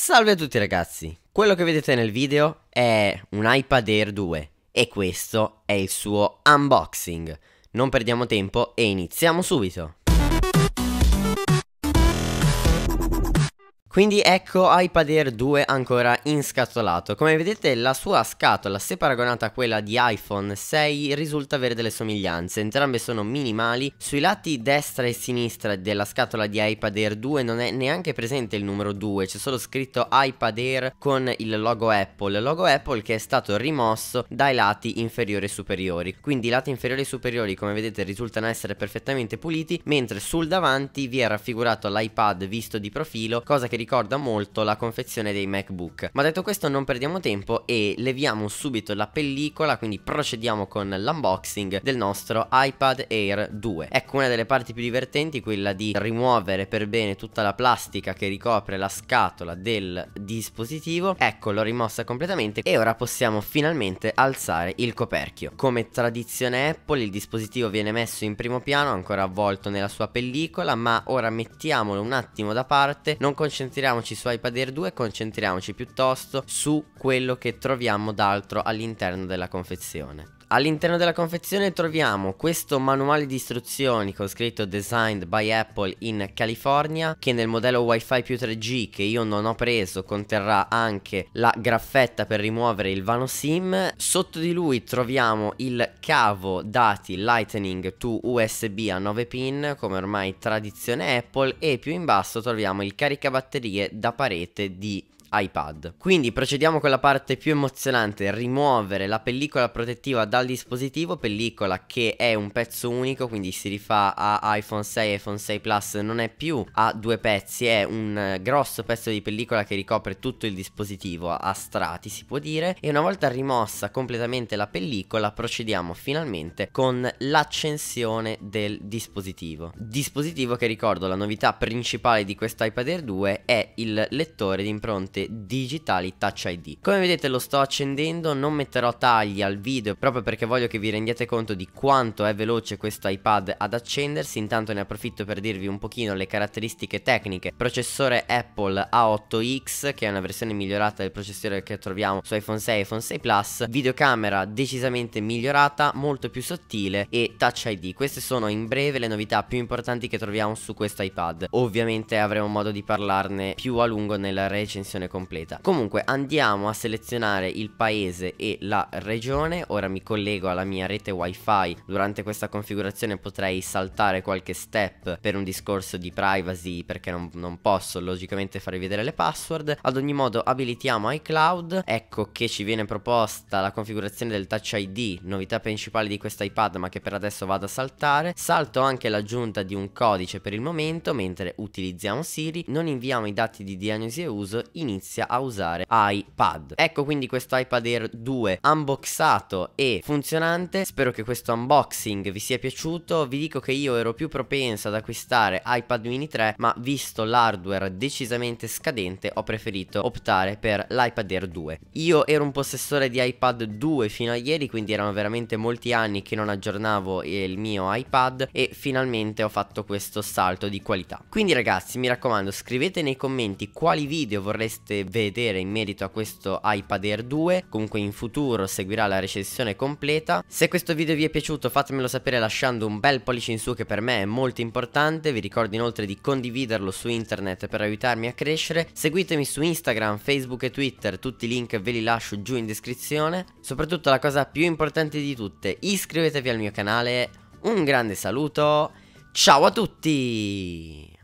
Salve a tutti ragazzi, quello che vedete nel video è un iPad Air 2 e questo è il suo unboxing. Non perdiamo tempo e iniziamo subito! Quindi ecco iPad Air 2 ancora in scatolato. Come vedete la sua scatola, se paragonata a quella di iPhone 6, risulta avere delle somiglianze. Entrambe sono minimali. Sui lati destra e sinistra della scatola di iPad Air 2 non è neanche presente il numero 2, c'è solo scritto iPad Air con il logo Apple. Logo Apple che è stato rimosso dai lati inferiori e superiori. Quindi i lati inferiori e superiori, come vedete, risultano essere perfettamente puliti, mentre sul davanti vi è raffigurato l'iPad visto di profilo, cosa che ricorda molto la confezione dei MacBook. Ma detto questo non perdiamo tempo e leviamo subito la pellicola, quindi procediamo con l'unboxing del nostro iPad Air 2. Ecco una delle parti più divertenti, quella di rimuovere per bene tutta la plastica che ricopre la scatola del dispositivo. Ecco, l'ho rimossa completamente e ora possiamo finalmente alzare il coperchio. Come tradizione Apple, il dispositivo viene messo in primo piano, ancora avvolto nella sua pellicola, ma ora mettiamolo un attimo da parte, non concentriamo concentriamoci su iPad Air 2 concentriamoci piuttosto su quello che troviamo d'altro all'interno della confezione. All'interno della confezione troviamo questo manuale di istruzioni con scritto Designed by Apple in California che nel modello Wi-Fi più 3G che io non ho preso conterrà anche la graffetta per rimuovere il vano SIM. Sotto di lui troviamo il cavo dati Lightning to USB a 9 pin come ormai tradizione Apple e più in basso troviamo il caricabatterie da parete di iPad. Quindi procediamo con la parte più emozionante, rimuovere la pellicola protettiva dal dispositivo, pellicola che è un pezzo unico, quindi si rifà a iPhone 6, iPhone 6 Plus, non è più a due pezzi, è un eh, grosso pezzo di pellicola che ricopre tutto il dispositivo a strati, si può dire, e una volta rimossa completamente la pellicola procediamo finalmente con l'accensione del dispositivo. Dispositivo che ricordo la novità principale di questo iPad Air 2 è il lettore di impronte scelte digitali Touch ID. Come vedete lo sto accendendo, non metterò tagli al video proprio perché voglio che vi rendiate conto di quanto è veloce questo iPad ad accendersi, intanto ne approfitto per dirvi un pochino le caratteristiche tecniche. Processore Apple A8X che è una versione migliorata del processore che troviamo su iPhone 6 e iPhone 6 Plus, videocamera decisamente migliorata, molto più sottile e Touch ID. Queste sono in breve le novità più importanti che troviamo su questo iPad. Ovviamente avremo modo di parlarne più a lungo nella recensione selezione completa. Comunque andiamo a selezionare il paese e la regione, ora mi collego alla mia rete wifi, durante questa configurazione potrei saltare qualche step per un discorso di privacy perché non, non posso logicamente farvi vedere le password, ad ogni modo abilitiamo iCloud, ecco che ci viene proposta la configurazione del Touch ID, novità principale di questo iPad ma che per adesso vado a saltare, salto anche l'aggiunta di un codice per il momento mentre utilizziamo Siri, non inviamo i dati di diagnosi e uso, inizio inizia a usare iPad. Ecco quindi questo iPad Air 2 unboxato e funzionante. Spero che questo unboxing vi sia piaciuto. Vi dico che io ero più propenso ad acquistare iPad mini 3, ma visto l'hardware decisamente scadente ho preferito optare per l'iPad Air 2. Io ero un possessore di iPad 2 fino a ieri, quindi erano veramente molti anni che non aggiornavo il mio iPad e finalmente ho fatto questo salto di qualità. Quindi ragazzi, mi raccomando, scrivete nei commenti quali video vorreste potreste vedere in merito a questo iPad Air 2 comunque in futuro seguirà la recensione completa se questo video vi è piaciuto fatemelo sapere lasciando un bel pollice in su che per me è molto importante vi ricordo inoltre di condividerlo su internet per aiutarmi a crescere seguitemi su Instagram, Facebook e Twitter tutti i link ve li lascio giù in descrizione soprattutto la cosa più importante di tutte iscrivetevi al mio canale un grande saluto Ciao a tutti!